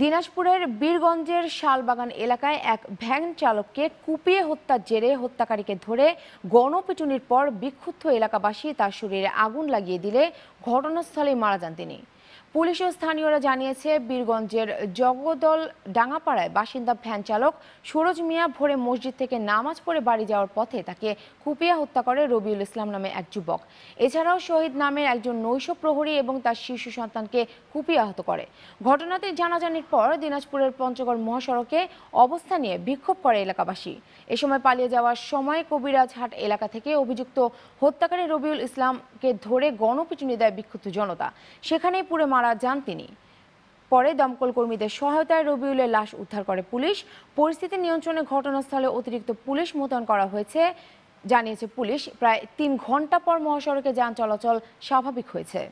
দিনাজপুরের বীরগঞ্জের শালবাগান এলাকায় এক ভ্যান চালককে কুপিয়ে হত্যার জেরে হত্যাকারীকে ধরে গণপিটুনির পর বিক্ষুব্ধ এলাকাবাসী তার শরীরে আগুন লাগিয়ে দিলে ঘটনাস্থলেই মারা যান তিনি পুলিশ ও স্থানীয়রা জানিয়েছে বীরগঞ্জের জগদল ডাঙাপাড়ায় বাসিন্দা ভ্যান চালক সুরজ মিয়া ভোরে মসজিদ থেকে নামাজ পড়ে বাড়ি যাওয়ার পথে তাকে কুপিয়া হত্যা করে রবিউল ইসলাম নামে এক যুবক এছাড়াও শহীদ নামের একজন নৈশ প্রহরী এবং তার শিশু সন্তানকে কুপিয়া আহত করে ঘটনাতে জানাজানির পর দিনাজপুরের পঞ্চগড় মহাসড়কে অবস্থা নিয়ে বিক্ষোভ করে এলাকাবাসী এ সময় পালিয়ে যাওয়ার সময় কবিরাজহাট এলাকা থেকে অভিযুক্ত হত্যাকারী রবিউল ইসলামকে ধরে গণপিটুনি দেয় বিক্ষুব্ধ জনতা সেখানেই পুরো মারা যান তিনি পরে দমকল কর্মীদের সহায়তায় রবিউলের লাশ উদ্ধার করে পুলিশ পরিস্থিতি নিয়ন্ত্রণে ঘটনাস্থলে অতিরিক্ত পুলিশ মোতায়েন করা হয়েছে জানিয়েছে পুলিশ প্রায় তিন ঘন্টা পর মহাসড়কে যান চলাচল স্বাভাবিক হয়েছে